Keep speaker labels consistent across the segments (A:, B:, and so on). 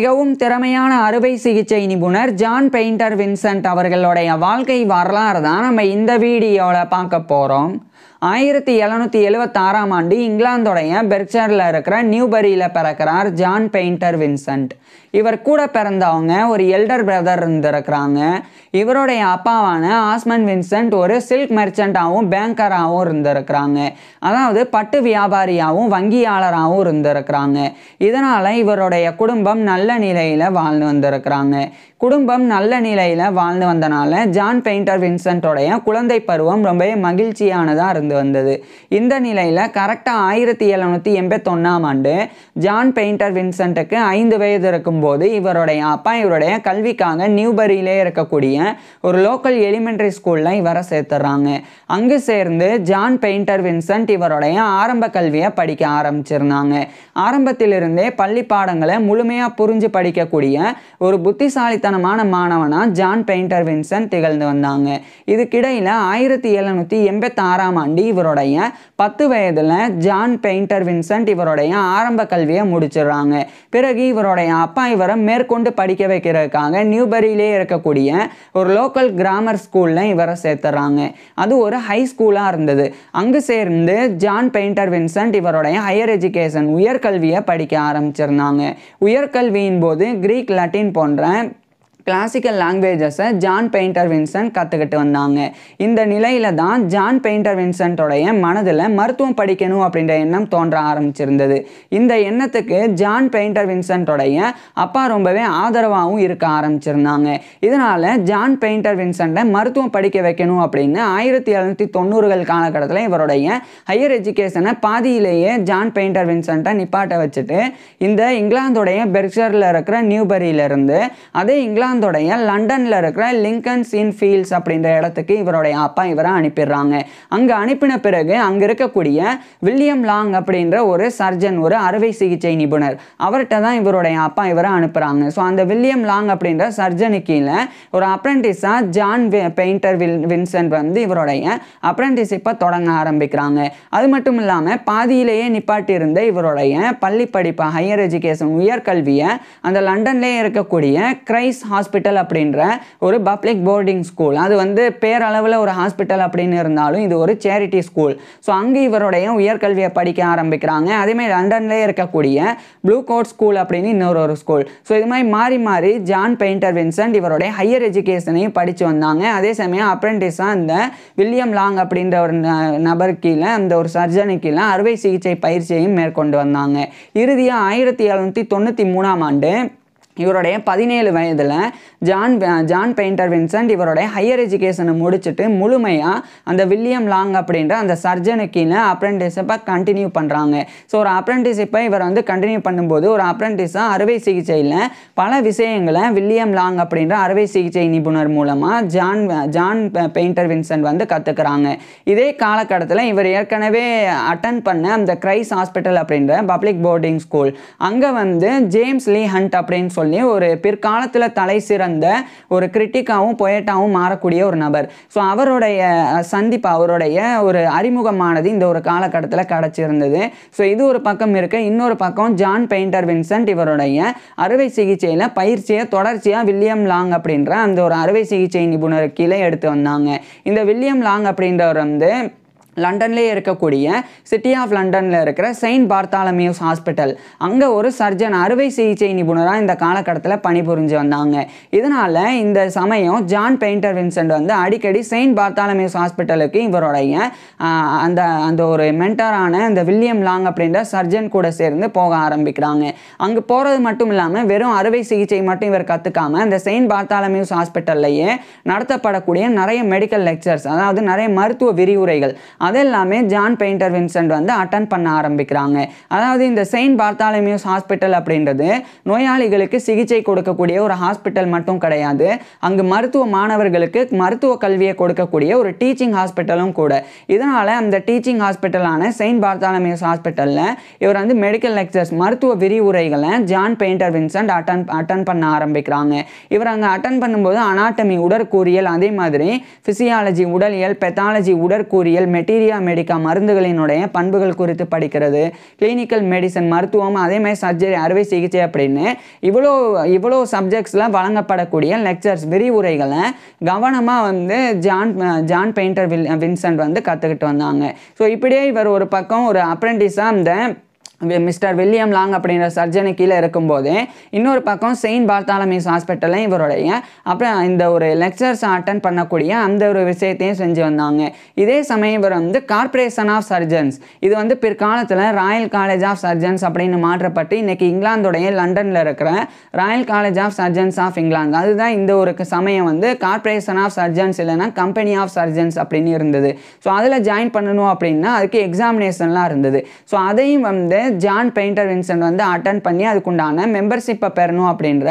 A: மிகவும் திறமையான அறுவை சிகிச்சை நிபுணர் ஜான் பெயிண்டர் வின்சென்ட் அவர்களுடைய வாழ்க்கை வரலாறு தான் நம்ம இந்த வீடியோவில் பார்க்க போகிறோம் ஆயிரத்தி எழுநூற்றி எழுவத்தாறாம் ஆண்டு இங்கிலாந்தோடைய பெர்ச்சரில் இருக்கிற நியூபரியில் பிறக்கிறார் ஜான் பெயிண்டர் வின்சென்ட் இவர் கூட பிறந்தவங்க ஒரு எல்டர் பிரதர் இருந்திருக்கிறாங்க இவருடைய அப்பாவான ஆஸ்மன் வின்சென்ட் ஒரு சில்க் மெர்ச்சண்டாகவும் பேங்கராகவும் இருந்திருக்கிறாங்க அதாவது பட்டு வியாபாரியாகவும் வங்கியாளராகவும் இருந்திருக்கிறாங்க இதனால் இவருடைய குடும்பம் நல்ல நிலையில் வாழ்ந்து வந்திருக்கிறாங்க குடும்பம் நல்ல நிலையில் வாழ்ந்து வந்தனால ஜான் பெயிண்டர் வின்சென்ட்டுடைய குழந்தை பருவம் ரொம்பவே மகிழ்ச்சியானதாக தலைவராக இருந்து வந்தது இந்த நிலையில் கரெக்டாக ஆயிரத்தி எழுநூற்றி எண்பத்தொன்னாம் ஆண்டு ஜான் பெயிண்டர் வின்சென்ட்டுக்கு ஐந்து வயது இருக்கும்போது இவருடைய அப்பா இவருடைய கல்விக்காக நியூபரியிலே இருக்கக்கூடிய ஒரு லோக்கல் எலிமெண்ட்ரி ஸ்கூலில் இவரை சேர்த்துறாங்க அங்கு சேர்ந்து ஜான் பெயிண்டர் வின்சென்ட் இவருடைய ஆரம்ப கல்வியை படிக்க ஆரம்பிச்சிருந்தாங்க ஆரம்பத்திலிருந்தே பள்ளி பாடங்களை முழுமையாக புரிஞ்சு படிக்கக்கூடிய ஒரு புத்திசாலித்தனமான மாணவனாக ஜான் பெயிண்டர் வின்சென்ட் திகழ்ந்து வந்தாங்க இதுக்கிடையில் ஆயிரத்தி எழுநூற்றி எண்பத்தாறாம் ஆண்டி இவருடைய பத்து வயதில் ஜான் பெயிண்டர் வின்சென்ட் இவருடைய ஆரம்ப கல்வியை முடிச்சிடுறாங்க பிறகு இவருடைய அப்பா இவரை மேற்கொண்டு படிக்க வைக்கிறதுக்காக நியூபரியிலே இருக்கக்கூடிய ஒரு லோக்கல் கிராமர் ஸ்கூலில் இவரை சேர்த்துறாங்க அது ஒரு ஹை ஸ்கூலாக இருந்தது அங்கு சேர்ந்து ஜான் பெயிண்டர் வின்சென்ட் இவருடைய ஹையர் எஜுகேஷன் உயர்கல்வியை படிக்க ஆரம்பிச்சிருந்தாங்க உயர்கல்வியின் போது கிரீக் லட்டின் போன்ற கிளாசிக்கல் லாங்குவேஜஸை ஜான் பெயிண்டர் வின்சன்ட் கற்றுக்கிட்டு வந்தாங்க இந்த நிலையில் தான் ஜான் பெயிண்டர் வின்சன்ட்டோடைய மனதில் மருத்துவம் படிக்கணும் அப்படின்ற எண்ணம் தோன்ற ஆரம்பிச்சிருந்தது இந்த எண்ணத்துக்கு ஜான் பெயிண்டர் வின்சன்ட்டோடைய அப்பா ரொம்பவே ஆதரவாகவும் இருக்க ஆரம்பிச்சிருந்தாங்க இதனால் ஜான் பெயிண்டர் வின்சன்ட்டை மருத்துவம் படிக்க வைக்கணும் அப்படின்னு ஆயிரத்தி எழுநூற்றி தொண்ணூறுகள் காலகட்டத்தில் இவருடைய ஹையர் எஜுகேஷனை பாதியிலேயே ஜான் பெயிண்டர் வின்சன்ட்டை நிப்பாட்ட வச்சுட்டு இந்த இங்கிலாந்துடைய பெர்க்ஷரில் இருக்கிற நியூபரியிலிருந்து அதே இங்கிலாந்து இங்கிலாந்துடைய லண்டனில் இருக்கிற லிங்கன்ஸ் இன் ஃபீல்ட்ஸ் அப்படின்ற இடத்துக்கு இவருடைய அப்பா இவரை அனுப்பிடுறாங்க அங்கே அனுப்பின பிறகு அங்கே இருக்கக்கூடிய வில்லியம் லாங் அப்படின்ற ஒரு சர்ஜன் ஒரு அறுவை சிகிச்சை நிபுணர் அவர்கிட்ட தான் இவருடைய அப்பா இவரை அனுப்புகிறாங்க ஸோ அந்த வில்லியம் லாங் அப்படின்ற சர்ஜனுக்கு ஒரு அப்ரெண்டிஸாக ஜான் பெயிண்டர் வில் வின்சென்ட் வந்து இவருடைய அப்ரெண்டிஸிப்பை தொடங்க ஆரம்பிக்கிறாங்க அது மட்டும் இல்லாமல் பாதியிலேயே நிப்பாட்டியிருந்த இவருடைய பள்ளி படிப்பு ஹையர் எஜுகேஷன் உயர்கல்வியை அந்த லண்டன்லேயே இருக்கக்கூடிய கிரைஸ் ஹாஸ் ஹாஸ்பிட்டல் அப்படின்ற ஒரு பப்ளிக் போர்டிங் ஸ்கூல் அது வந்து பேரளவில் ஒரு ஹாஸ்பிட்டல் அப்படின்னு இருந்தாலும் இது ஒரு சேரிட்டி ஸ்கூல் ஸோ அங்கே இவருடைய உயர்கல்வியை படிக்க ஆரம்பிக்கிறாங்க அதேமாதிரி லண்டன்லேயே இருக்கக்கூடிய ப்ளூ கோட் ஸ்கூல் அப்படின்னு இன்னொரு ஒரு ஸ்கூல் ஸோ இது மாதிரி மாறி மாறி ஜான் பெயிண்டர் வின்சென்ட் இவருடைய ஹையர் எஜுகேஷனையும் படித்து வந்தாங்க அதே சமயம் அப்ரெண்டிஸாக இந்த வில்லியம் லாங் அப்படின்ற ஒரு நபர் கீழே அந்த ஒரு சர்ஜனு கீழே அறுவை சிகிச்சை பயிற்சியையும் மேற்கொண்டு வந்தாங்க இறுதியாக ஆயிரத்தி எழுநூற்றி தொண்ணூற்றி மூணாம் ஆண்டு இவருடைய பதினேழு வயதில் ஜான் ஜான் பெயிண்டர் வின்சென்ட் இவருடைய ஹையர் எஜுகேஷனை முடிச்சுட்டு முழுமையாக அந்த வில்லியம் லாங் அப்படின்ற அந்த சர்ஜனுக்கீழே அப்ரெண்டிஸப்பை கண்டினியூ பண்ணுறாங்க ஸோ ஒரு அப்ரெண்டிஸிப்பை இவர் வந்து கண்டினியூ பண்ணும்போது ஒரு அப்ரெண்டிஸாக அறுவை சிகிச்சையில் பல விஷயங்களை வில்லியம் லாங் அப்படின்ற அறுவை சிகிச்சை நிபுணர் மூலமாக ஜான் ஜான் பெயிண்டர் வின்சென்ட் வந்து கற்றுக்கிறாங்க இதே காலகட்டத்தில் இவர் ஏற்கனவே அட்டன் பண்ண அந்த கிரைஸ் ஹாஸ்பிட்டல் அப்படின்ற பப்ளிக் போர்டிங் ஸ்கூல் அங்கே வந்து ஜேம்ஸ் லீ ஹண்ட் அப்படின்னு சொல்லி ஒரு பிற்காலத்தில் தலை சிறந்த ஒரு கிரிட்டிக்காகவும் பொயட்டாகவும் மாறக்கூடிய ஒரு நபர் ஸோ அவருடைய சந்திப்பு அவருடைய ஒரு அறிமுகமானது இந்த ஒரு காலகட்டத்தில் கிடச்சிருந்தது ஸோ இது ஒரு பக்கம் இருக்க இன்னொரு பக்கம் ஜான் பெயிண்டர் வின்சென்ட் இவருடைய அறுவை சிகிச்சையில் பயிற்சியை தொடர்ச்சியாக வில்லியம் லாங் அப்படின்ற அந்த ஒரு அறுவை சிகிச்சை நிபுணர் கீழே எடுத்து வந்தாங்க இந்த வில்லியம் லாங் அப்படின்றவர் வந்து லண்டன்லேயே இருக்கக்கூடிய சிட்டி ஆஃப் லண்டனில் இருக்கிற செயின்ட் பார்த்தாலமியூஸ் ஹாஸ்பிட்டல் அங்கே ஒரு சர்ஜன் அறுவை சிகிச்சை நிபுணராக இந்த காலகட்டத்தில் பணிபுரிஞ்சு வந்தாங்க இதனால் இந்த சமயம் ஜான் பெயிண்டர் வின்சென்ட் வந்து அடிக்கடி செயின்ட் பார்த்தாலமியூஸ் ஹாஸ்பிட்டலுக்கு இவருடைய அந்த அந்த ஒரு மென்டரான இந்த வில்லியம் லாங் அப்படின்ற சர்ஜன் கூட சேர்ந்து போக ஆரம்பிக்கிறாங்க அங்கே போகிறது மட்டும் இல்லாமல் வெறும் அறுவை சிகிச்சை மட்டும் இவர் கற்றுக்காமல் அந்த செயின்ட் பார்த்தாலமியூஸ் ஹாஸ்பிட்டல்லையே நடத்தப்படக்கூடிய நிறைய மெடிக்கல் லெக்சர்ஸ் அதாவது நிறைய மருத்துவ விரிவுரைகள் அதெல்லாமே ஜான் பெயிண்டர் வின்சென்ட் வந்து அட்டன் பண்ண ஆரம்பிக்கிறாங்க அதாவது இந்த செயின்ட் பார்த்தாலமியூஸ் ஹாஸ்பிட்டல் அப்படின்றது நோயாளிகளுக்கு சிகிச்சை கொடுக்கக்கூடிய ஒரு ஹாஸ்பிட்டல் மட்டும் கிடையாது அங்கு மருத்துவ மாணவர்களுக்கு மருத்துவ கல்வியை கொடுக்கக்கூடிய ஒரு டீச்சிங் ஹாஸ்பிட்டலும் கூட இதனால் அந்த டீச்சிங் ஹாஸ்பிட்டலான செயின்ட் பார்த்தாலமியூஸ் ஹாஸ்பிட்டலில் இவர் வந்து மெடிக்கல் லெக்சர்ஸ் மருத்துவ விரிவுரைகளை John Painter Vincent attend attend பண்ண ஆரம்பிக்கிறாங்க இவர் அங்கே அட்டன் பண்ணும்போது அனாட்டமி உடற்கூறியல் அதே மாதிரி ஃபிசியாலஜி உடலியல் பெத்தாலஜி உடற்கூறியல் மெட்டி செட்டீரியா மெடிக்கா மருந்துகளினுடைய பண்புகள் குறித்து படிக்கிறது கிளினிக்கல் மெடிசன் மருத்துவம் அதேமாதிரி சர்ஜரி அறுவை சிகிச்சை அப்படின்னு இவ்வளோ இவ்வளோ சப்ஜெக்ட்ஸில் வழங்கப்படக்கூடிய லெக்சர்ஸ் விரிவுரைகளை கவனமாக வந்து ஜான் ஜான் பெயிண்டர் வில் வின்சென்ட் வந்து கற்றுக்கிட்டு வந்தாங்க ஸோ இப்படியே இவர் ஒரு பக்கம் ஒரு அப்ரெண்டிஸாக அந்த மிஸ்டர் வில்லியம் லாங் அப்படிங்கிற சர்ஜனு கீழே இருக்கும்போதே இன்னொரு பக்கம் செயின்ட் பார்த்தாலமிஸ் ஹாஸ்பிட்டலையும் இவருடைய அப்புறம் இந்த ஒரு லெக்சர்ஸ் அட்டன் பண்ணக்கூடிய அந்த ஒரு விஷயத்தையும் செஞ்சு வந்தாங்க இதே சமயம் இவர் வந்து கார்பரேஷன் ஆஃப் சர்ஜன்ஸ் இது வந்து பிற்காலத்தில் ராயல் காலேஜ் ஆஃப் சர்ஜன்ஸ் அப்படின்னு மாற்றப்பட்டு இன்றைக்கி இங்கிலாந்துடைய லண்டனில் இருக்கிற royal college of surgeons of England அதுதான் இந்த ஒரு சமயம் வந்து கார்பரேஷன் ஆஃப் சர்ஜன்ஸ் இல்லைன்னா கம்பெனி ஆஃப் சர்ஜன்ஸ் அப்படின்னு இருந்தது ஸோ அதில் ஜாயின் பண்ணணும் அப்படின்னா அதுக்கு எக்ஸாமினேஷன்லாம் இருந்தது ஸோ அதையும் வந்து ஜான் பெயிண்டர் வின்சென்ட் வந்து அட்டன் பண்ணி அதுக்குண்டான மெம்பர்ஷிப்பை பெறணும் அப்படின்ற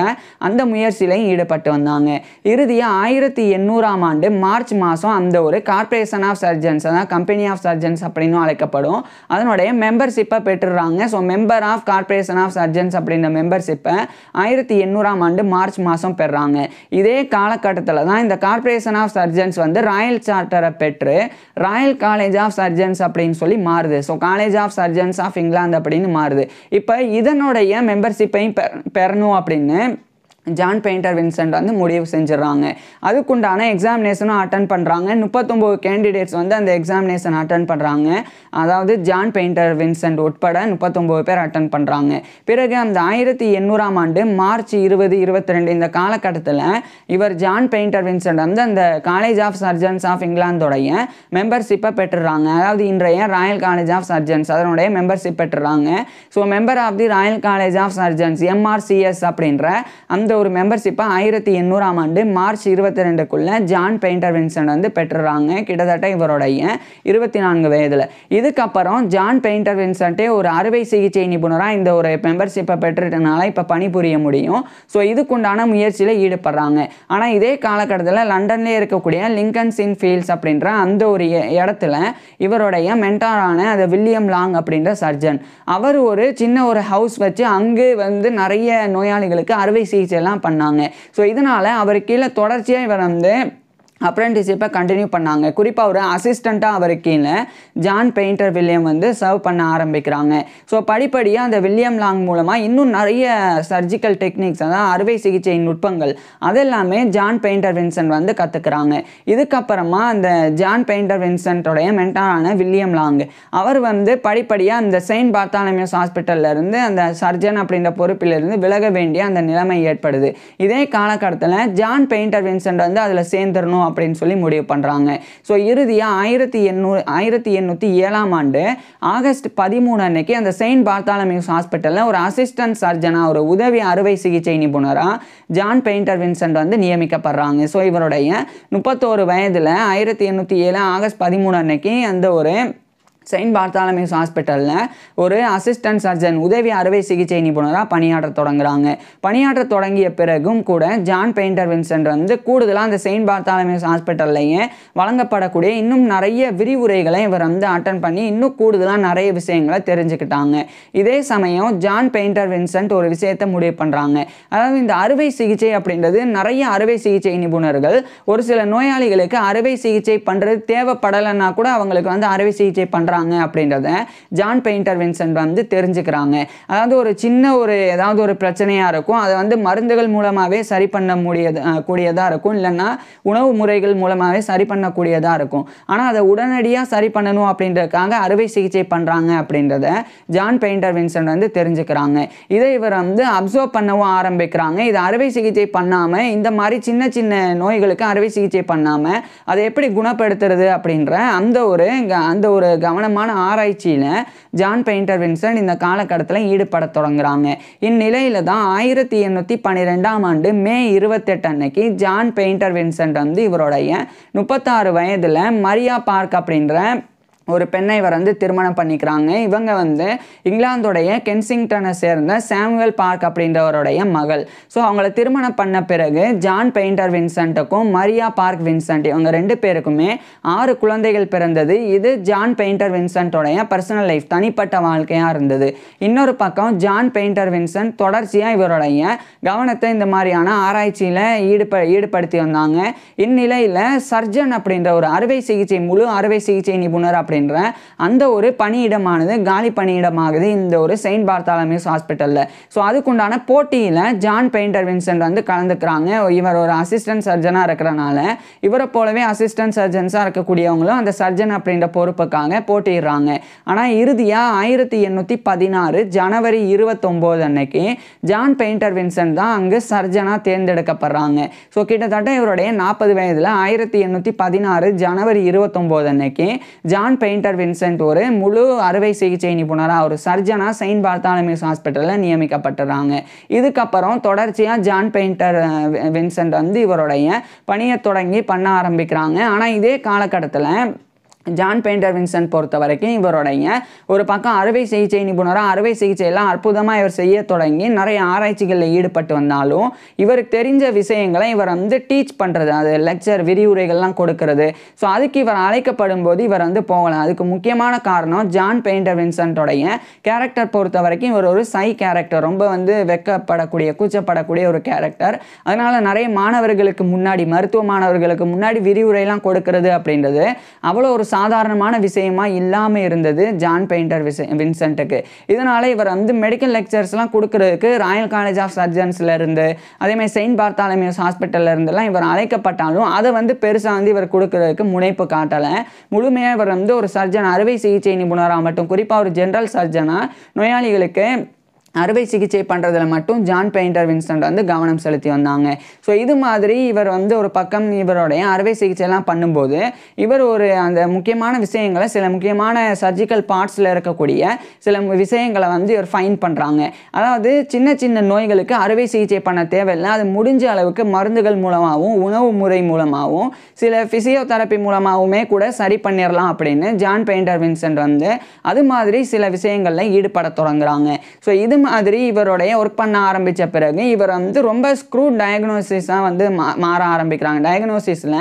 A: அந்த முயற்சியிலையும் ஈடுபட்டு வந்தாங்க இறுதியாக ஆயிரத்தி எண்ணூறாம் ஆண்டு மார்ச் மாதம் அந்த ஒரு கார்பரேஷன் ஆஃப் சர்ஜன்ஸ் அதான் கம்பெனி ஆஃப் சர்ஜன்ஸ் அப்படின்னு அழைக்கப்படும் அதனுடைய மெம்பர்ஷிப்பை பெற்றுடுறாங்க so member of corporation of surgeons அப்படின்ற மெம்பர்ஷிப்பை ஆயிரத்தி எண்ணூறாம் ஆண்டு மார்ச் மாதம் பெறாங்க இதே காலகட்டத்தில் தான் இந்த கார்பரேஷன் ஆஃப் சர்ஜன்ஸ் வந்து ராயல் சார்ட்டரை பெற்று ராயல் காலேஜ் ஆஃப் சர்ஜன்ஸ் அப்படின்னு சொல்லி மாறுது so college of surgeons of England அப்படின்னு மாறுது இப்போ இதனுடைய மெம்பர்ஷிப்பையும் பெறணும் அப்படின்னு ஜான் பெயிண்டர் வின்சென்ட் வந்து முடிவு செஞ்சிடறாங்க அதுக்குண்டான எக்ஸாமினேஷனும் அட்டன் பண்ணுறாங்க முப்பத்தொம்போது கேண்டிடேட்ஸ் வந்து அந்த எக்ஸாமினேஷன் அட்டன் பண்ணுறாங்க அதாவது ஜான் பெயிண்டர் வின்சென்ட் உட்பட முப்பத்தொம்போது பேர் அட்டன் பண்ணுறாங்க பிறகு அந்த ஆயிரத்தி எண்ணூறாம் ஆண்டு மார்ச் இருபது இருபத்தி ரெண்டு இந்த காலகட்டத்தில் இவர் ஜான் பெயிண்டர் வின்சென்ட் வந்து அந்த காலேஜ் ஆஃப் சர்ஜன்ஸ் ஆஃப் இங்கிலாந்தோடைய மெம்பர்ஷிப்பை பெற்றுறாங்க அதாவது இன்றைய ராயல் காலேஜ் ஆஃப் சர்ஜன்ஸ் அதனுடைய மெம்பர்ஷிப் பெற்றுறாங்க so member of the royal college of surgeons MRCS அப்படின்ற அந்த ஒரு மெம்பர்ஷிப்பை ஆயிரத்தி எண்ணூறாம் ஆண்டு மார்ச் இருபத்தி ரெண்டுக்குள்ளே ஜான் பெயிண்டர் வின்சன் வந்து பெற்றுறாங்க கிட்டத்தட்ட இவருடைய இருபத்தி நான்கு வயதில் இதுக்கப்புறம் ஜான் பெயிண்டர் வின்சன்ட்டே ஒரு அறுவை சிகிச்சை நிபுணராக இந்த ஒரு மெம்பர்ஷிப்பை பெற்றுட்டனால இப்போ பணிபுரிய முடியும் ஸோ இதுக்குண்டான முயற்சியில் ஈடுபடுறாங்க ஆனால் இதே காலகட்டத்தில் லண்டன்லேயே இருக்கக்கூடிய லிங்கன் சின் ஃபீல்ட்ஸ் அப்படின்ற அந்த ஒரு இடத்துல இவருடைய மென்டாரான அந்த வில்லியம் லாங் அப்படின்ற சர்ஜன் அவர் ஒரு சின்ன ஒரு ஹவுஸ் வச்சு அங்கே வந்து நிறைய நோயாளிகளுக்கு அறுவை சிகிச்சை பண்ணாங்க ஸோ இதனால் அவர் கீழே தொடர்ச்சியாக இவர் வந்து அப்ரெண்டிஷிப்பை கண்டினியூ பண்ணாங்க குறிப்பாக ஒரு அசிஸ்டண்ட்டாக அவர் கீழே ஜான் பெயிண்டர் வில்லியம் வந்து சர்வ் பண்ண ஆரம்பிக்கிறாங்க ஸோ படிப்படியாக அந்த வில்லியம் லாங் மூலமாக இன்னும் நிறைய சர்ஜிக்கல் டெக்னிக்ஸ் அதாவது அறுவை சிகிச்சை நுட்பங்கள் அதெல்லாமே ஜான் பெயிண்டர் வின்சன்ட் வந்து கற்றுக்குறாங்க இதுக்கப்புறமா அந்த ஜான் பெயிண்டர் வின்சன்ட்டோடைய மென்டாரான வில்லியம் லாங் அவர் வந்து படிப்படியாக அந்த செயின்ட் பார்த்தாலமியஸ் ஹாஸ்பிட்டல்லேருந்து அந்த சர்ஜன் அப்படின்ற பொறுப்பிலிருந்து விலக வேண்டிய அந்த நிலைமை ஏற்படுது இதே காலகட்டத்தில் ஜான் பெயிண்டர் வின்சன்ட் வந்து அதில் சேர்ந்துடணும் அப்படின்னு சொல்லி முடிவு பண்ணுறாங்க ஸோ இறுதியாக ஆயிரத்தி எண்ணூறு ஆயிரத்தி எண்ணூற்றி ஏழாம் ஆண்டு ஆகஸ்ட் பதிமூணு அன்னைக்கு அந்த செயின்ட் பார்த்தாலமியூஸ் ஹாஸ்பிட்டலில் ஒரு அசிஸ்டன்ட் சர்ஜனாக ஒரு உதவி அறுவை சிகிச்சை நிபுணராக ஜான் பெயிண்டர் வின்சென்ட் வந்து நியமிக்கப்படுறாங்க ஸோ இவருடைய முப்பத்தோரு வயதில் ஆயிரத்தி எண்ணூற்றி ஏழு ஆகஸ்ட் பதிமூணு அன்னைக்கு அந்த ஒரு செயின்ட் பார்த்தாலமியூஸ் ஹாஸ்பிட்டலில் ஒரு அசிஸ்டன்ட் சர்ஜன் உதவி அறுவை சிகிச்சை நிபுணராக பணியாற்ற தொடங்குறாங்க பணியாற்ற தொடங்கிய பிறகும் கூட ஜான் பெயிண்டர் வின்சென்ட் வந்து கூடுதலாக அந்த செயின்ட் பார்த்தாலமியூஸ் ஹாஸ்பிட்டல்லையே வழங்கப்படக்கூடிய இன்னும் நிறைய விரிவுரைகளை இவர் வந்து அட்டன் பண்ணி இன்னும் கூடுதலாக நிறைய விஷயங்களை தெரிஞ்சுக்கிட்டாங்க இதே சமயம் ஜான் பெயிண்டர் வின்சென்ட் ஒரு விஷயத்தை முடிவு பண்ணுறாங்க அதாவது இந்த அறுவை சிகிச்சை அப்படின்றது நிறைய அறுவை சிகிச்சை நிபுணர்கள் ஒரு சில நோயாளிகளுக்கு அறுவை சிகிச்சை பண்ணுறது தேவைப்படலைன்னா கூட அவங்களுக்கு வந்து அறுவை சிகிச்சை பண்ணுறாங்க பண்ணுறாங்க அப்படின்றத ஜான் பெயிண்டர் வின்சென்ட் வந்து தெரிஞ்சுக்கிறாங்க அதாவது ஒரு சின்ன ஒரு ஏதாவது ஒரு பிரச்சனையாக இருக்கும் அதை வந்து மருந்துகள் மூலமாகவே சரி பண்ண முடியது கூடியதாக இருக்கும் இல்லைன்னா உணவு முறைகள் மூலமாகவே சரி பண்ணக்கூடியதாக இருக்கும் ஆனால் அதை உடனடியாக சரி பண்ணணும் அப்படின்றதுக்காக அறுவை சிகிச்சை பண்ணுறாங்க அப்படின்றத ஜான் பெயிண்டர் வின்சென்ட் வந்து தெரிஞ்சுக்கிறாங்க இதை இவர் வந்து அப்சர்வ் பண்ணவும் ஆரம்பிக்கிறாங்க இது அறுவை சிகிச்சை பண்ணாமல் இந்த மாதிரி சின்ன சின்ன நோய்களுக்கு அறுவை சிகிச்சை பண்ணாமல் அதை எப்படி குணப்படுத்துறது அப்படின்ற அந்த ஒரு அந்த ஒரு கவனம் ஆழமான ஆராய்ச்சியில் ஜான் பெயிண்டர் வின்சன் இந்த காலகட்டத்தில் ஈடுபட தொடங்குறாங்க இந்நிலையில் தான் ஆயிரத்தி எண்ணூற்றி பன்னிரெண்டாம் ஆண்டு மே இருபத்தெட்டு அன்னைக்கு ஜான் பெயிண்டர் பெயிண்டர்வின்சன் வந்து இவருடைய முப்பத்தாறு வயதில் மரியா பார்க் அப்படின்ற ஒரு பெண்ணை வந்து திருமணம் பண்ணிக்கிறாங்க இவங்க வந்து இங்கிலாந்துடைய கென்சிங்டனை சேர்ந்த சாமுவல் பார்க் அப்படின்றவருடைய மகள் ஸோ அவங்கள திருமணம் பண்ண பிறகு ஜான் பெயிண்டர் வின்சென்ட்டுக்கும் மரியா பார்க் வின்சென்ட் இவங்க ரெண்டு பேருக்குமே ஆறு குழந்தைகள் பிறந்தது இது ஜான் பெயிண்டர் வின்சென்ட்டோடைய பர்சனல் லைஃப் தனிப்பட்ட வாழ்க்கையாக இருந்தது இன்னொரு பக்கம் ஜான் பெயிண்டர் வின்சென்ட் தொடர்ச்சியாக இவருடைய கவனத்தை இந்த மாதிரியான ஆராய்ச்சியில் ஈடுப ஈடுபடுத்தி வந்தாங்க இந்நிலையில் சர்ஜன் அப்படின்ற ஒரு அறுவை சிகிச்சை முழு அறுவை சிகிச்சை நிபுணர் அப்படின்னு அப்படின்ற அந்த ஒரு பணியிடமானது காலி பணியிடமாகுது இந்த ஒரு செயின்ட் பார்த்தாலமியூஸ் ஹாஸ்பிட்டலில் ஸோ அதுக்குண்டான போட்டியில் ஜான் பெயிண்டர் வின்சென்ட் வந்து கலந்துக்கிறாங்க இவர் ஒரு அசிஸ்டன்ட் சர்ஜனாக இருக்கிறனால இவரை போலவே அசிஸ்டன்ட் சர்ஜன்ஸாக இருக்கக்கூடியவங்களும் அந்த சர்ஜன் அப்படின்ற பொறுப்புக்காக போட்டிடுறாங்க ஆனால் இறுதியாக ஆயிரத்தி எண்ணூற்றி பதினாறு ஜனவரி இருபத்தொம்போது அன்னைக்கு ஜான் பெயிண்டர் வின்சென்ட் தான் அங்கு சர்ஜனாக தேர்ந்தெடுக்கப்படுறாங்க ஸோ கிட்டத்தட்ட இவருடைய நாற்பது வயதில் ஆயிரத்தி எண்ணூற்றி பதினாறு ஜனவரி இருபத்தொம்போது அன்னைக்கு ஜான் பெயிண்டர் வின்சென்ட் ஒரு முழு அறுவை சிகிச்சை நிபுணராக ஒரு சர்ஜனாக செயின்ட் பார்த்தாலமியூஸ் ஹாஸ்பிட்டலில் நியமிக்கப்பட்டுறாங்க இதுக்கப்புறம் தொடர்ச்சியாக ஜான் பெயிண்டர் வின்சென்ட் வந்து இவருடைய பணியை தொடங்கி பண்ண ஆரம்பிக்கிறாங்க ஆனால் இதே காலகட்டத்தில் ஜான் பெயிண்டர் வின்சன் பொறுத்த வரைக்கும் இவருடைய ஒரு பக்கம் அறுவை சிகிச்சை நிபுணராக அறுவை சிகிச்சையெல்லாம் அற்புதமாக இவர் செய்ய தொடங்கி நிறைய ஆராய்ச்சிகளில் ஈடுபட்டு வந்தாலும் இவருக்கு தெரிஞ்ச விஷயங்களை இவர் வந்து டீச் பண்ணுறது அது லெக்சர் விரிவுரைகள்லாம் கொடுக்கறது ஸோ அதுக்கு இவர் அழைக்கப்படும் போது இவர் வந்து போகலாம் அதுக்கு முக்கியமான காரணம் ஜான் பெயிண்டர் வின்சன்ட்டோடைய கேரக்டர் பொறுத்த வரைக்கும் இவர் ஒரு சை கேரக்டர் ரொம்ப வந்து வெக்கப்படக்கூடிய கூச்சப்படக்கூடிய ஒரு கேரக்டர் அதனால் நிறைய மாணவர்களுக்கு முன்னாடி மருத்துவ மாணவர்களுக்கு முன்னாடி விரிவுரைலாம் கொடுக்கறது அப்படின்றது அவ்வளோ ஒரு சாதாரணமான விஷயமா இல்லாமல் இருந்தது ஜான் பெயிண்டர் விச வின்சென்ட்டுக்கு இதனால் இவர் வந்து மெடிக்கல் லெக்சர்ஸ்லாம் கொடுக்குறதுக்கு ராயல் காலேஜ் ஆஃப் சர்ஜன்ஸில் இருந்து அதேமாதிரி செயின்ட் பார்த்தாலமியூஸ் ஹாஸ்பிட்டலில் இருந்தெல்லாம் இவர் அழைக்கப்பட்டாலும் அதை வந்து பெருசாக வந்து இவர் கொடுக்குறதுக்கு முனைப்பு காட்டலை முழுமையாக இவர் வந்து ஒரு சர்ஜன் அறுவை சிகிச்சை நிபுணராக மட்டும் குறிப்பாக ஒரு ஜென்ரல் சர்ஜனாக நோயாளிகளுக்கு அறுவை சிகிச்சை பண்ணுறதுல மட்டும் ஜான் பெயிண்டர் வின்சன்ட் வந்து கவனம் செலுத்தி வந்தாங்க ஸோ இது மாதிரி இவர் வந்து ஒரு பக்கம் இவருடைய அறுவை சிகிச்சைலாம் பண்ணும்போது இவர் ஒரு அந்த முக்கியமான விஷயங்களை சில முக்கியமான சர்ஜிக்கல் பார்ட்ஸில் இருக்கக்கூடிய சில விஷயங்களை வந்து இவர் ஃபைன் பண்ணுறாங்க அதாவது சின்ன சின்ன நோய்களுக்கு அறுவை சிகிச்சை பண்ண தேவையில்லை அது முடிஞ்ச அளவுக்கு மருந்துகள் மூலமாகவும் உணவு முறை மூலமாகவும் சில ஃபிசியோதெரப்பி மூலமாகவுமே கூட சரி பண்ணிடலாம் அப்படின்னு ஜான் பெயிண்டர் வின்சென்ட் வந்து அது மாதிரி சில விஷயங்களில் ஈடுபட தொடங்குறாங்க ஸோ இது மாதிரி இவருடைய ஒர்க் பண்ண ஆரம்பித்த பிறகு இவர் வந்து ரொம்ப ஸ்க்ரூ டயக்னோசிஸாக வந்து மா மாற ஆரம்பிக்கிறாங்க டயக்னோசிஸில்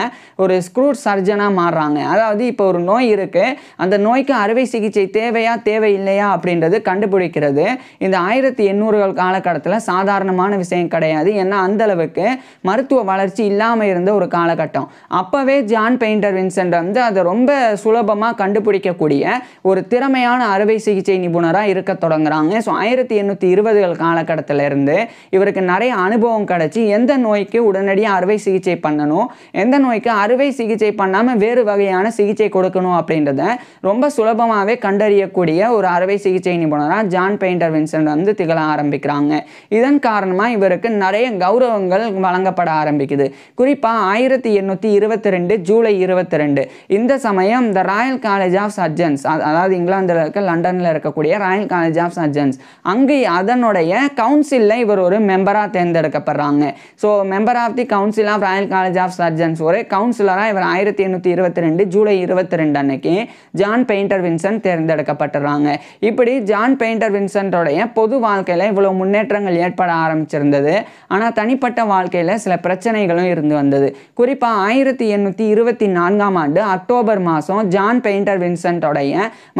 A: ஒரு ஸ்க்ரூ சர்ஜனாக மாறுறாங்க அதாவது இப்போ ஒரு நோய் இருக்குது அந்த நோய்க்கு அறுவை சிகிச்சை தேவையா இல்லையா அப்படின்றது கண்டுபிடிக்கிறது இந்த ஆயிரத்தி எண்ணூறுகள் காலகட்டத்தில் சாதாரணமான விஷயம் கிடையாது ஏன்னா அந்தளவுக்கு மருத்துவ வளர்ச்சி இல்லாமல் இருந்த ஒரு காலகட்டம் அப்போவே ஜான் பெயிண்டர் வின்சென்ட் வந்து அதை ரொம்ப சுலபமாக கண்டுபிடிக்கக்கூடிய ஒரு திறமையான அறுவை சிகிச்சை நிபுணராக இருக்க தொடங்குறாங்க ஸோ ஆயிரத்தி எண்ணூற்றி இருபதுகள் இருந்து இவருக்கு நிறைய அனுபவம் கிடச்சி எந்த நோய்க்கு உடனடியாக அறுவை சிகிச்சை பண்ணணும் எந்த நோய்க்கு அறுவை சிகிச்சை பண்ணாமல் வேறு வகையான சிகிச்சை கொடுக்கணும் அப்படின்றத ரொம்ப சுலபமாகவே கண்டறியக்கூடிய ஒரு அறுவை சிகிச்சை நிபுணராக ஜான் பெயிண்டர் வின்சென்ட் வந்து திகழ ஆரம்பிக்கிறாங்க இதன் காரணமாக இவருக்கு நிறைய கௌரவங்கள் வழங்கப்பட ஆரம்பிக்குது குறிப்பாக ஆயிரத்தி எண்ணூற்றி இருபத்தி ரெண்டு ஜூலை இருபத்தி ரெண்டு இந்த சமயம் இந்த ராயல் காலேஜ் ஆஃப் சர்ஜன்ஸ் அதாவது இங்கிலாந்தில் இருக்க லண்டனில் இருக்கக்கூடிய ராயல் காலேஜ் ஆஃப் சர்ஜன்ஸ் அங்கு அதனுடைய கவுன்சிலில் இவர் ஒரு மெம்பராக தேர்ந்தெடுக்கப்படுறாங்க so member of the council of royal college of surgeons ஒரு கவுன்சிலராக இவர் ஆயிரத்தி எண்ணூற்றி இருபத்தி ரெண்டு ஜூலை இருபத்தி ரெண்டு அன்னைக்கு ஜான் பெயிண்டர் வின்சன் தேர்ந்தெடுக்கப்பட்டுறாங்க இப்படி ஜான் பெயிண்டர் வின்சன்டோடைய பொது வாழ்க்கையில் இவ்வளோ முன்னேற்றங்கள் ஏற்பட ஆரம்பிச்சிருந்தது ஆனால் தனிப்பட்ட வாழ்க்கையில் சில பிரச்சனைகளும் இருந்து வந்தது குறிப்பாக ஆயிரத்தி எண்ணூற்றி இருபத்தி நான்காம் ஆண்டு அக்டோபர் மாதம் ஜான் பெயிண்டர் வின்சன்டோடைய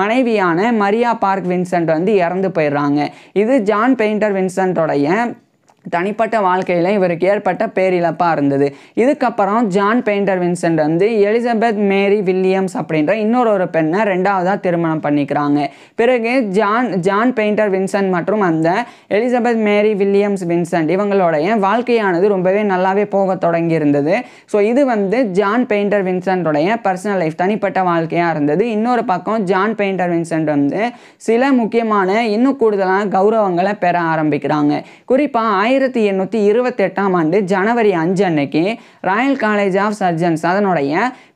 A: மனைவியான மரியா பார்க் வின்சென்ட் வந்து இறந்து போயிடுறாங்க இது இது ஜான் பெயிண்டர் வின்சன்டோடைய தனிப்பட்ட வாழ்க்கையில் இவருக்கு ஏற்பட்ட பேரிழப்பாக இருந்தது இதுக்கப்புறம் ஜான் பெயிண்டர் வின்சென்ட் வந்து எலிசபெத் மேரி வில்லியம்ஸ் அப்படின்ற இன்னொரு ஒரு பெண்ணை ரெண்டாவதாக திருமணம் பண்ணிக்கிறாங்க பிறகு ஜான் ஜான் பெயிண்டர் வின்சென்ட் மற்றும் அந்த எலிசபெத் மேரி வில்லியம்ஸ் வின்சென்ட் இவங்களுடைய வாழ்க்கையானது ரொம்பவே நல்லாவே போக தொடங்கி இருந்தது ஸோ இது வந்து ஜான் பெயிண்டர் வின்சென்டோடைய பர்சனல் லைஃப் தனிப்பட்ட வாழ்க்கையாக இருந்தது இன்னொரு பக்கம் ஜான் பெயிண்டர் வின்சென்ட் வந்து சில முக்கியமான இன்னும் கூடுதலான கௌரவங்களை பெற ஆரம்பிக்கிறாங்க குறிப்பாக ஆயிரத்தி ஆயிரத்தி எண்ணூற்றி இருபத்தெட்டாம் ஆண்டு ஜனவரி அஞ்சு அன்னைக்கு ராயல் காலேஜ் ஆஃப் சர்ஜன்ஸ் அதனுடைய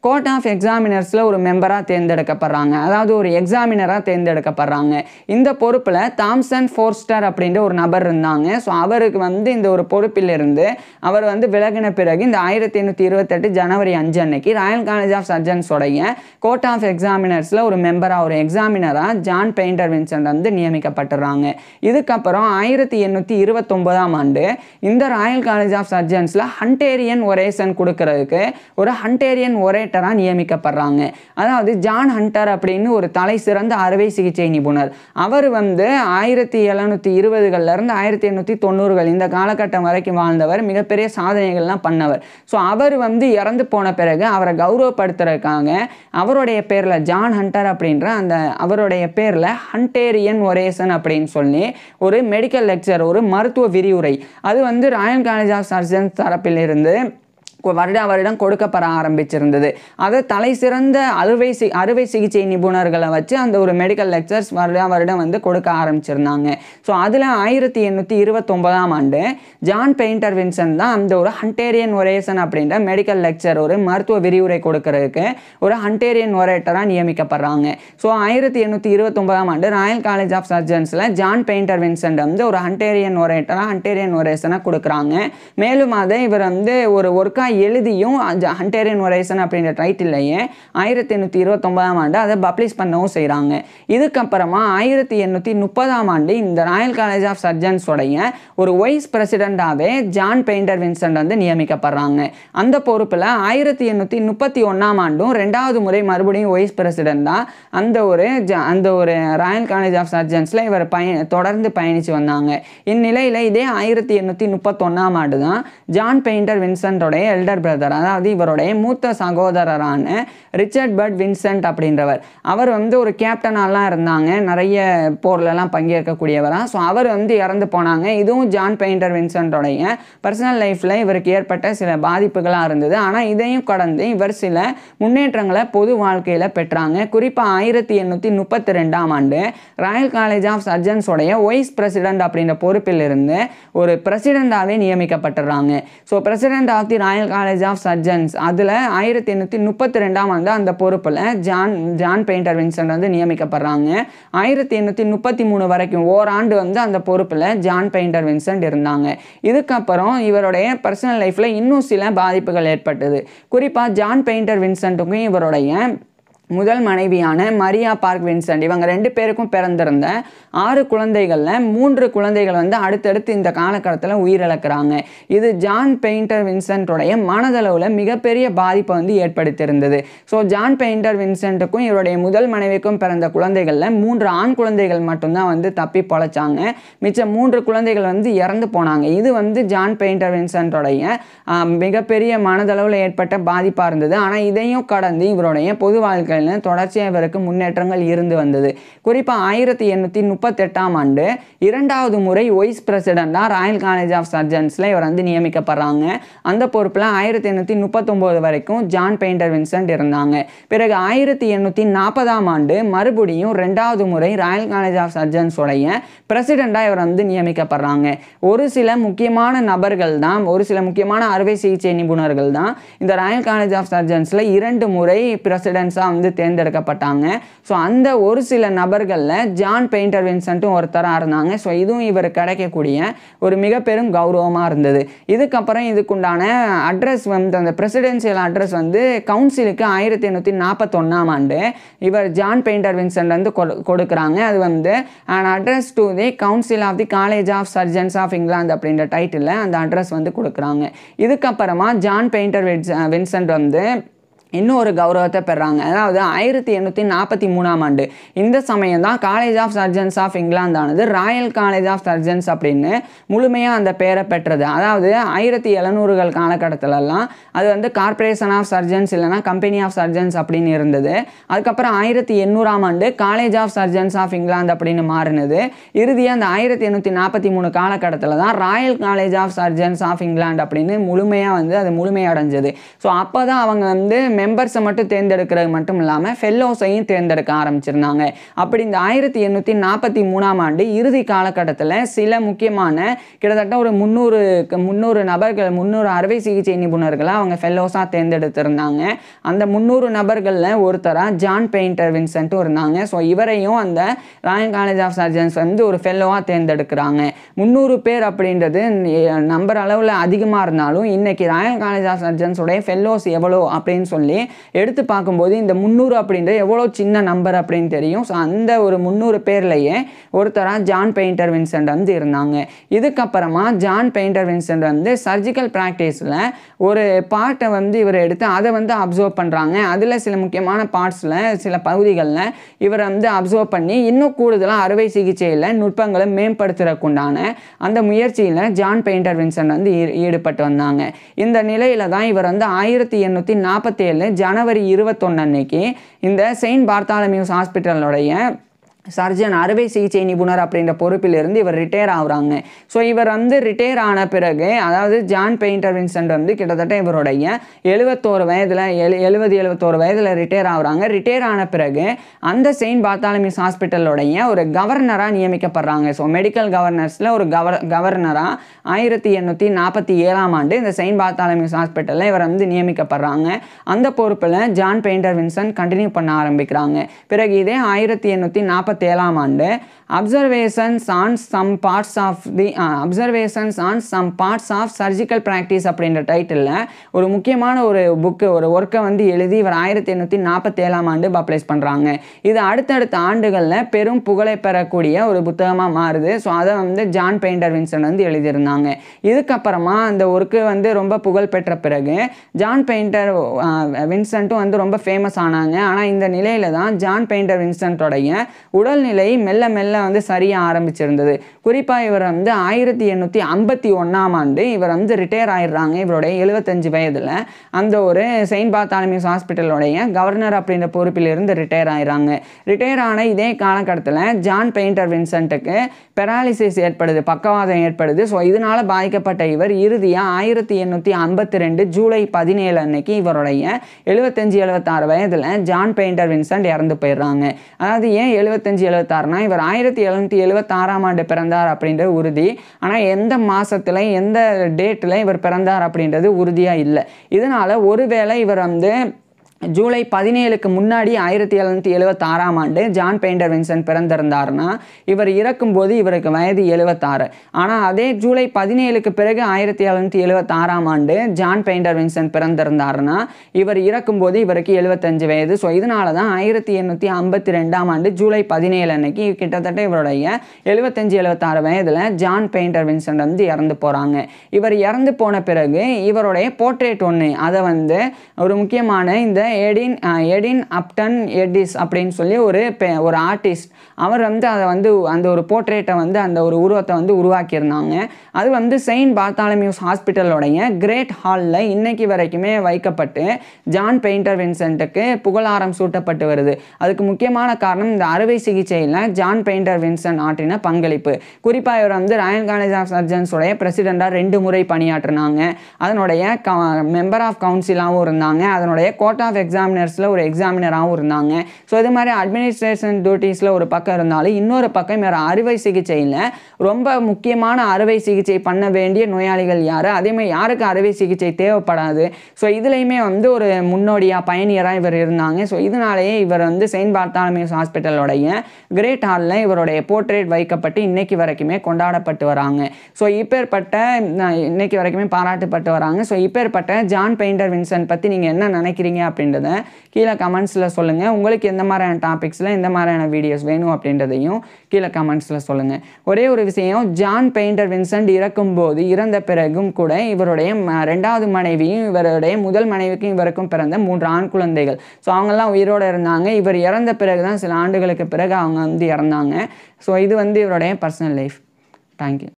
A: கோர்ட் ஆஃப் எக்ஸாமினர்ஸில் ஒரு மெம்பராக தேர்ந்தெடுக்கப்படுறாங்க அதாவது ஒரு எக்ஸாமினராக தேர்ந்தெடுக்கப்படுறாங்க இந்த பொறுப்பில் தாம்சன் ஃபோர்ஸ்டர் அப்படின்ற ஒரு நபர் இருந்தாங்க ஸோ அவருக்கு வந்து இந்த ஒரு பொறுப்பிலிருந்து அவர் வந்து விலகின பிறகு இந்த ஆயிரத்தி எண்ணூற்றி இருபத்தெட்டு ஜனவரி அஞ்சு அன்னைக்கு ராயல் காலேஜ் ஆஃப் சர்ஜன்ஸோடைய கோர்ட் ஆஃப் எக்ஸாமினர்ஸில் ஒரு மெம்பராக ஒரு எக்ஸாமினராக ஜான் பெயிண்டர் வின்சென்ட் வந்து நியமிக்கப்பட்டுறாங்க இதுக்கப்புறம் ஆயிரத்தி எண்ணூற்றி இருபத்தொம்போதாம் ஆண்டு கொண்டு இந்த ராயல் காலேஜ் ஆஃப் சர்ஜன்ஸில் ஹண்டேரியன் ஒரேசன் கொடுக்கறதுக்கு ஒரு ஹண்டேரியன் ஒரேட்டராக நியமிக்கப்படுறாங்க அதாவது ஜான் ஹண்டர் அப்படின்னு ஒரு தலை சிறந்த அறுவை சிகிச்சை நிபுணர் அவர் வந்து ஆயிரத்தி எழுநூற்றி இருபதுகள்லேருந்து ஆயிரத்தி எண்ணூற்றி தொண்ணூறுகள் இந்த காலகட்டம் வரைக்கும் வாழ்ந்தவர் மிகப்பெரிய சாதனைகள்லாம் பண்ணவர் ஸோ அவர் வந்து இறந்து போன பிறகு அவரை கௌரவப்படுத்துறதுக்காக அவருடைய பேரில் ஜான் ஹண்டர் அப்படின்ற அந்த அவருடைய பேரில் ஹண்டேரியன் ஒரேசன் அப்படின்னு சொல்லி ஒரு மெடிக்கல் லெக்சர் ஒரு மருத்துவ விரிவுரை அது வந்து ராயல் காலேஜ் ஆஃப் சர்ஜன்ஸ் தரப்பிலிருந்து வருடா வருடம் கொடுக்கப்பட ஆரம்பிச்சிருந்தது அதை தலை சிறந்த அறுவை சி அறுவை சிகிச்சை நிபுணர்களை வச்சு அந்த ஒரு மெடிக்கல் லெக்சர்ஸ் வருடா வருடம் வந்து கொடுக்க ஆரம்பிச்சிருந்தாங்க ஸோ அதில் ஆயிரத்தி எண்ணூற்றி இருபத்தொம்பதாம் ஆண்டு ஜான் பெயிண்டர் வின்சன் தான் அந்த ஒரு ஹண்டேரியன் ஒரேசன் அப்படின்ற மெடிக்கல் லெக்சர் ஒரு மருத்துவ விரிவுரை கொடுக்கறதுக்கு ஒரு ஹண்டேரியன் ஒரேட்டராக நியமிக்கப்படுறாங்க ஸோ ஆயிரத்தி எண்ணூற்றி இருபத்தொம்பதாம் ஆண்டு ராயல் காலேஜ் ஆஃப் சர்ஜன்ஸில் ஜான் பெயிண்டர் வின்சன்ட் வந்து ஒரு ஹண்டேரியன் ஒரேட்டராக ஹண்டேரியன் ஒரேசனாக கொடுக்குறாங்க மேலும் அதை இவர் வந்து ஒரு ஒர்க்காக எழுதியும் ஹண்டேரியன் ஒரைசன் அப்படின்ற டைட்டில்லையே ஆயிரத்தி எண்ணூற்றி இருபத்தொம்பதாம் ஆண்டு அதை பப்ளிஷ் பண்ணவும் செய்கிறாங்க இதுக்கப்புறமா ஆயிரத்தி எண்ணூற்றி முப்பதாம் ஆண்டு இந்த ராயல் காலேஜ் ஆஃப் சர்ஜன்ஸோடைய ஒரு வைஸ் பிரசிடெண்ட்டாகவே ஜான் பெயிண்டர் வின்சன்ட் வந்து நியமிக்கப்படுறாங்க அந்த பொறுப்பில் ஆயிரத்தி எண்ணூற்றி முப்பத்தி ஒன்றாம் ஆண்டும் ரெண்டாவது முறை மறுபடியும் வைஸ் பிரசிடெண்ட்டாக அந்த ஒரு அந்த ஒரு ராயல் காலேஜ் ஆஃப் சர்ஜன்ஸில் இவர் பய தொடர்ந்து பயணித்து வந்தாங்க இந்நிலையில் இதே ஆயிரத்தி எண்ணூற்றி முப்பத்தொன்னாம் ஆண்டு தான் ஜான் பெயிண்டர் வின்சன்டோடைய எல்டர் பிரதர் அதாவது இவருடைய மூத்த சகோதரரான ரிச்சர்ட் பர்ட் வின்சென்ட் அப்படின்றவர் அவர் வந்து ஒரு கேப்டனாலாம் இருந்தாங்க நிறைய போர்லலாம் பங்கேற்கக்கூடியவராக ஸோ அவர் வந்து இறந்து போனாங்க இதுவும் ஜான் பெயிண்டர் வின்சென்டோடைய பர்சனல் லைஃப்பில் இவருக்கு ஏற்பட்ட சில பாதிப்புகளாக இருந்தது ஆனால் இதையும் கடந்து இவர் சில முன்னேற்றங்களை பொது வாழ்க்கையில் பெற்றாங்க குறிப்பாக ஆயிரத்தி எண்ணூற்றி முப்பத்தி ரெண்டாம் ஆண்டு ராயல் காலேஜ் ஆஃப் சர்ஜன்ஸோடைய வைஸ் பிரசிடென்ட் அப்படின்ற பொறுப்பில் இருந்து ஒரு பிரசிடென்டாகவே நியமிக்கப்பட்டுறாங்க so president of the royal college of surgeons அதில் ஆயிரத்தி எண்ணூற்றி முப்பத்தி ரெண்டாம் ஆண்டு அந்த பொறுப்பில் ஜான் ஜான் பெயிண்டர் வின்சென்ட் வந்து நியமிக்கப்படுறாங்க ஆயிரத்தி எண்ணூற்றி முப்பத்தி மூணு வரைக்கும் ஓராண்டு வந்து அந்த பொறுப்பில் ஜான் பெயிண்டர் வின்சென்ட் இருந்தாங்க இதுக்கப்புறம் இவருடைய பர்சனல் லைஃப்பில் இன்னும் சில பாதிப்புகள் ஏற்பட்டது குறிப்பாக ஜான் பெயிண்டர் வின்சென்ட்டுக்கும் இவருடைய முதல் மனைவியான மரியா பார்க் வின்சென்ட் இவங்க ரெண்டு பேருக்கும் பிறந்திருந்த ஆறு குழந்தைகளில் மூன்று குழந்தைகள் வந்து அடுத்தடுத்து இந்த காலகட்டத்தில் உயிரிழக்கிறாங்க இது ஜான் பெயிண்டர் வின்சென்ட்டுடைய மனதளவில் மிகப்பெரிய பாதிப்பை வந்து ஏற்படுத்தியிருந்தது ஸோ ஜான் பெயிண்டர் வின்சென்ட்டுக்கும் இவருடைய முதல் மனைவிக்கும் பிறந்த குழந்தைகளில் மூன்று ஆண் குழந்தைகள் மட்டும்தான் வந்து தப்பி பொழைச்சாங்க மிச்சம் மூன்று குழந்தைகள் வந்து இறந்து போனாங்க இது வந்து ஜான் பெயிண்டர் வின்சென்டோடைய மிகப்பெரிய மனதளவில் ஏற்பட்ட பாதிப்பாக இருந்தது ஆனால் இதையும் கடந்து இவருடைய பொது வாழ்க்கையில் காலங்களில் தொடர்ச்சியாக இவருக்கு முன்னேற்றங்கள் இருந்து வந்தது குறிப்பாக ஆயிரத்தி எண்ணூற்றி முப்பத்தெட்டாம் ஆண்டு இரண்டாவது முறை வைஸ் பிரசிடெண்ட்டாக ராயல் காலேஜ் ஆஃப் சர்ஜன்ஸில் இவர் வந்து நியமிக்கப்படுறாங்க அந்த பொறுப்பில் ஆயிரத்தி எண்ணூற்றி முப்பத்தொம்போது வரைக்கும் ஜான் பெயிண்டர் வின்சென்ட் இருந்தாங்க பிறகு ஆயிரத்தி எண்ணூற்றி நாற்பதாம் ஆண்டு மறுபடியும் ரெண்டாவது முறை ராயல் காலேஜ் ஆஃப் சர்ஜன்ஸோடைய பிரசிடெண்டாக இவர் வந்து நியமிக்கப்படுறாங்க ஒரு சில முக்கியமான நபர்கள் தான் ஒரு சில முக்கியமான அறுவை சிகிச்சை நிபுணர்கள் தான் இந்த ராயல் காலேஜ் ஆஃப் சர்ஜன்ஸில் இரண்டு முறை பிரசிடென்ட்ஸாக வந்து வந்து தேர்ந்தெடுக்கப்பட்டாங்க ஸோ அந்த ஒரு சில நபர்களில் ஜான் பெயிண்டர் வின்சென்ட்டும் ஒருத்தராக இருந்தாங்க ஸோ இதுவும் இவர் கிடைக்கக்கூடிய ஒரு மிக பெரும் கௌரவமாக இருந்தது இதுக்கப்புறம் இதுக்குண்டான அட்ரஸ் வந்து அந்த பிரசிடென்சியல் அட்ரஸ் வந்து கவுன்சிலுக்கு ஆயிரத்தி எண்ணூற்றி நாற்பத்தொன்னாம் ஆண்டு இவர் ஜான் பெயிண்டர் வின்சென்ட் வந்து கொடுக்குறாங்க அது வந்து and address to the council of the college of surgeons of England அப்படின்ற டைட்டிலில் அந்த அட்ரஸ் வந்து கொடுக்குறாங்க இதுக்கப்புறமா ஜான் பெயிண்டர் வின்சென்ட் வந்து இன்னும் ஒரு கௌரவத்தை பெறாங்க அதாவது ஆயிரத்தி எண்ணூற்றி நாற்பத்தி மூணாம் ஆண்டு இந்த சமயம் தான் college of surgeons of England ஆனது ராயல் காலேஜ் ஆஃப் சர்ஜன்ஸ் அப்படின்னு முழுமையாக அந்த பேரை பெற்றது அதாவது ஆயிரத்தி எழுநூறுகள் காலகட்டத்திலலாம் அது வந்து கார்பரேஷன் ஆஃப் சர்ஜன்ஸ் இல்லைன்னா கம்பெனி ஆஃப் சர்ஜன்ஸ் அப்படின்னு இருந்தது அதுக்கப்புறம் ஆயிரத்தி எண்ணூறாம் ஆண்டு college of surgeons of England அப்படின்னு மாறினது இறுதியாக அந்த ஆயிரத்தி எண்ணூற்றி நாற்பத்தி மூணு காலகட்டத்தில் தான் royal college of surgeons of England அப்படின்னு முழுமையாக வந்து அது முழுமையடைஞ்சது ஸோ அப்போ தான் அவங்க வந்து மெம்பர்ஸை மட்டும் தேர்ந்தெடுக்கிறது மட்டும் இல்லாமல் ஃபெல்லோஸையும் தேர்ந்தெடுக்க ஆரம்பிச்சிருந்தாங்க அப்படி இந்த ஆயிரத்தி எண்ணூற்றி நாற்பத்தி மூணாம் ஆண்டு இறுதி காலகட்டத்தில் சில முக்கியமான கிட்டத்தட்ட ஒரு முந்நூறு முந்நூறு நபர்கள் முந்நூறு அறுவை சிகிச்சை நிபுணர்களை அவங்க ஃபெல்லோஸாக தேர்ந்தெடுத்திருந்தாங்க அந்த முந்நூறு நபர்களில் ஒருத்தராக ஜான் பெயிண்டர் வின்சென்ட்டும் இருந்தாங்க ஸோ இவரையும் அந்த ராயல் காலேஜ் ஆஃப் சர்ஜன்ஸ் வந்து ஒரு ஃபெல்லோவாக தேர்ந்தெடுக்கிறாங்க முந்நூறு பேர் அப்படின்றது நம்பர் அளவில் அதிகமாக இருந்தாலும் இன்றைக்கி ராயல் காலேஜ் ஆஃப் சர்ஜன்ஸுடைய ஃபெல்லோஸ் எவ்வளோ அப்படின்னு சொல்லி பண்ணி எடுத்து பார்க்கும்போது இந்த முந்நூறு அப்படின்ற எவ்வளோ சின்ன நம்பர் அப்படின்னு தெரியும் ஸோ அந்த ஒரு முந்நூறு பேர்லேயே ஒருத்தராக ஜான் பெயிண்டர் வின்சென்ட் வந்து இருந்தாங்க இதுக்கப்புறமா ஜான் பெயிண்டர் வின்சென்ட் வந்து சர்ஜிக்கல் ப்ராக்டிஸில் ஒரு பார்ட்டை வந்து இவர் எடுத்து அதை வந்து அப்சர்வ் பண்ணுறாங்க அதில் சில முக்கியமான பார்ட்ஸில் சில பகுதிகளில் இவரை வந்து அப்சர்வ் பண்ணி இன்னும் கூடுதலாக அறுவை சிகிச்சையில் நுட்பங்களை மேம்படுத்துறதுக்குண்டான அந்த முயற்சியில் ஜான் பெயிண்டர் வின்சென்ட் வந்து ஈடுபட்டு வந்தாங்க இந்த நிலையில் தான் இவர் வந்து ஆயிரத்தி எண்ணூற்றி நாற்பத்தி ஜனவரி இருபத்தொன்னு அன்னைக்கு இந்த செயின்ட் பார்த்தாலமியூஸ் ஹாஸ்பிட்டலோடைய சர்ஜன் அறுவை சிகிச்சை நிபுணர் அப்படின்ற பொறுப்பில் இருந்து இவர் ரிட்டையர் ஆகுறாங்க ஸோ இவர் வந்து ரிட்டையர் ஆன பிறகு அதாவது ஜான் பெயிண்டர் வின்சென்ட் வந்து கிட்டத்தட்ட இவருடைய எழுபத்தோரு வயதில் எழு எழுபது எழுபத்தோரு வயதில் ரிட்டையர் ஆகுறாங்க ரிட்டையர் ஆன பிறகு அந்த செயின்ட் பாத்தாலமிஸ் ஹாஸ்பிட்டலுடைய ஒரு கவர்னராக நியமிக்கப்படுறாங்க ஸோ மெடிக்கல் கவர்னர்ஸில் ஒரு கவர் கவர்னராக ஆயிரத்தி எண்ணூற்றி நாற்பத்தி ஏழாம் ஆண்டு இந்த செயின்ட் பாத்தாலமிஸ் ஹாஸ்பிட்டலில் இவர் வந்து நியமிக்கப்படுறாங்க அந்த பொறுப்பில் ஜான் பெயிண்டர் வின்சன் கண்டினியூ பண்ண ஆரம்பிக்கிறாங்க பிறகு இதே ஆயிரத்தி எண்ணூற்றி நாற்பத்தி நாற்பத்தேழாம் ஆண்டு observations on some parts of the observations on some parts of surgical practice அப்படின்ற டைட்டிலில் ஒரு முக்கியமான ஒரு புக்கு ஒரு ஒர்க்கை வந்து எழுதி இவர் ஆயிரத்தி எண்ணூற்றி நாற்பத்தேழாம் ஆண்டு பப்ளைஸ் பண்ணுறாங்க இது அடுத்தடுத்த ஆண்டுகளில் பெரும் புகழை பெறக்கூடிய ஒரு புத்தகமாக மாறுது ஸோ அதை வந்து ஜான் பெயிண்டர் வின்சன் வந்து எழுதியிருந்தாங்க இதுக்கப்புறமா அந்த ஒர்க்கு வந்து ரொம்ப புகழ் பெற்ற பிறகு ஜான் பெயிண்டர் வின்சென்ட்டும் வந்து ரொம்ப ஃபேமஸ் ஆனாங்க ஆனால் இந்த நிலையில் தான் ஜான் பெயிண்டர் வின்சென்ட்டோடைய உடல்நிலை மெல்ல மெல்ல வந்து சரிய ஆரம்பிச்சிருந்தது குறிப்பாக இவர் வந்து ஆயிரத்தி எண்ணூற்றி ஐம்பத்தி ஒன்றாம் ஆண்டு இவர் வந்து ரிட்டையர் ஆயிடுறாங்க இவருடைய எழுபத்தஞ்சு வயதில் அந்த ஒரு செயின்ட் பாத்தாலமியூஸ் ஹாஸ்பிட்டலுடைய கவர்னர் அப்படின்ற பொறுப்பிலிருந்து ரிட்டையர் ஆயிடுறாங்க ரிட்டையர் ஆன இதே காலகட்டத்தில் ஜான் பெயிண்டர் வின்சென்ட்டுக்கு பெராலிசிஸ் ஏற்படுது பக்கவாதம் ஏற்படுது ஸோ இதனால் பாதிக்கப்பட்ட இவர் இறுதியாக ஆயிரத்தி எண்ணூற்றி ஐம்பத்தி ரெண்டு ஜூலை பதினேழு அன்னைக்கு இவருடைய எழுபத்தஞ்சு எழுபத்தாறு வயதில் ஜான் பெயிண்டர் வின்சென்ட் இறந்து போயிடுறாங்க அதாவது ஏன் எழுபத்தஞ்சு எழுபத்தஞ்சி எழுபத்தாறுனா இவர் ஆயிரத்தி எழுநூற்றி எழுபத்தாறாம் ஆண்டு பிறந்தார் அப்படின்ற உறுதி ஆனால் எந்த மாதத்தில் எந்த டேட்டில் இவர் பிறந்தார் அப்படின்றது உறுதியாக இல்லை இதனால் ஒருவேளை இவர் வந்து ஜூலை பதினேழுக்கு முன்னாடி ஆயிரத்தி எழுநூற்றி எழுபத்தாறாம் ஆண்டு ஜான் பெயிண்டர் வின்சன் பிறந்திருந்தார்னா இவர் இறக்கும்போது இவருக்கு வயது எழுபத்தாறு ஆனால் அதே ஜூலை பதினேழுக்கு பிறகு ஆயிரத்தி எழுநூற்றி எழுபத்தாறாம் ஆண்டு ஜான் பெயிண்டர் வின்சன் பிறந்திருந்தார்னா இவர் இறக்கும்போது இவருக்கு எழுபத்தஞ்சு வயது ஸோ இதனால தான் ஆயிரத்தி எண்ணூற்றி ஐம்பத்தி ரெண்டாம் ஆண்டு ஜூலை பதினேழு அன்னைக்கு கிட்டத்தட்ட இவருடைய எழுபத்தஞ்சு எழுபத்தாறு வயதில் ஜான் பெயிண்டர் வின்சன் வந்து இறந்து போகிறாங்க இவர் இறந்து போன பிறகு இவருடைய போர்ட்ரேட் ஒன்று அதை வந்து ஒரு முக்கியமான இந்த எடின் எடின் அப்டன் எடிஸ் அப்படின்னு சொல்லி ஒரு ஒரு ஆர்டிஸ்ட் அவர் வந்து அதை வந்து அந்த ஒரு போர்ட்ரேட்டை வந்து அந்த ஒரு உருவத்தை வந்து உருவாக்கியிருந்தாங்க அது வந்து செயின்ட் பார்த்தாலமியூஸ் ஹாஸ்பிட்டலோடைய கிரேட் ஹாலில் இன்றைக்கி வரைக்குமே வைக்கப்பட்டு ஜான் பெயிண்டர் வின்சென்ட்டுக்கு புகழாரம் சூட்டப்பட்டு வருது அதுக்கு முக்கியமான காரணம் இந்த அறுவை சிகிச்சையில் ஜான் பெயிண்டர் வின்சென்ட் ஆற்றின பங்களிப்பு குறிப்பாக இவர் வந்து ராயல் காலேஜ் ஆஃப் சர்ஜன்ஸோடைய பிரசிடெண்ட்டாக ரெண்டு முறை பணியாற்றினாங்க அதனுடைய க மெம்பர் ஆஃப் கவுன்சிலாகவும் இருந்தாங்க அதனுடைய கோர்ட் ஆஃப் எக்ஸாமினர்ஸில் ஒரு எக்ஸாமினராகவும் இருந்தாங்க ஸோ இது மாதிரி அட்மினிஸ்ட்ரேஷன் டியூட்டிஸில் ஒரு பக்கம் இருந்தாலும் இன்னொரு பக்கம் வேறு அறுவை சிகிச்சையில் ரொம்ப முக்கியமான அறுவை சிகிச்சை பண்ண வேண்டிய நோயாளிகள் யார் அதேமாதிரி யாருக்கு அறுவை சிகிச்சை தேவைப்படாது ஸோ இதுலேயுமே வந்து ஒரு முன்னோடியாக பயணியராக இவர் இருந்தாங்க ஸோ இதனாலேயே இவர் வந்து செயின்ட் பார்த்தாலமியூஸ் ஹாஸ்பிட்டலோடைய கிரேட் ஹாலில் இவருடைய போர்ட்ரேட் வைக்கப்பட்டு இன்றைக்கு வரைக்குமே கொண்டாடப்பட்டு வராங்க ஸோ இப்பேற்பட்ட இன்னைக்கு வரைக்குமே பாராட்டப்பட்டு வராங்க ஸோ இப்பேற்பட்ட ஜான் பெயிண்டர் வின்சன் பற்றி நீங்கள் என்ன நினைக்கிறீங்க அப்படின்னு அப்படின்றத கீழே கமெண்ட்ஸில் சொல்லுங்கள் உங்களுக்கு எந்த மாதிரியான டாபிக்ஸில் எந்த மாதிரியான வீடியோஸ் வேணும் அப்படின்றதையும் கீழே கமெண்ட்ஸில் சொல்லுங்கள் ஒரே ஒரு விஷயம் ஜான் பெயிண்டர் வின்சென்ட் இறக்கும்போது இறந்த பிறகும் கூட இவருடைய ரெண்டாவது மனைவியும் இவருடைய முதல் மனைவிக்கும் இவருக்கும் பிறந்த மூன்று ஆண் குழந்தைகள் ஸோ அவங்கெல்லாம் உயிரோடு இருந்தாங்க இவர் இறந்த பிறகு தான் சில ஆண்டுகளுக்கு பிறகு அவங்க வந்து இறந்தாங்க ஸோ இது வந்து இவருடைய பர்சனல் லைஃப் தேங்க்யூ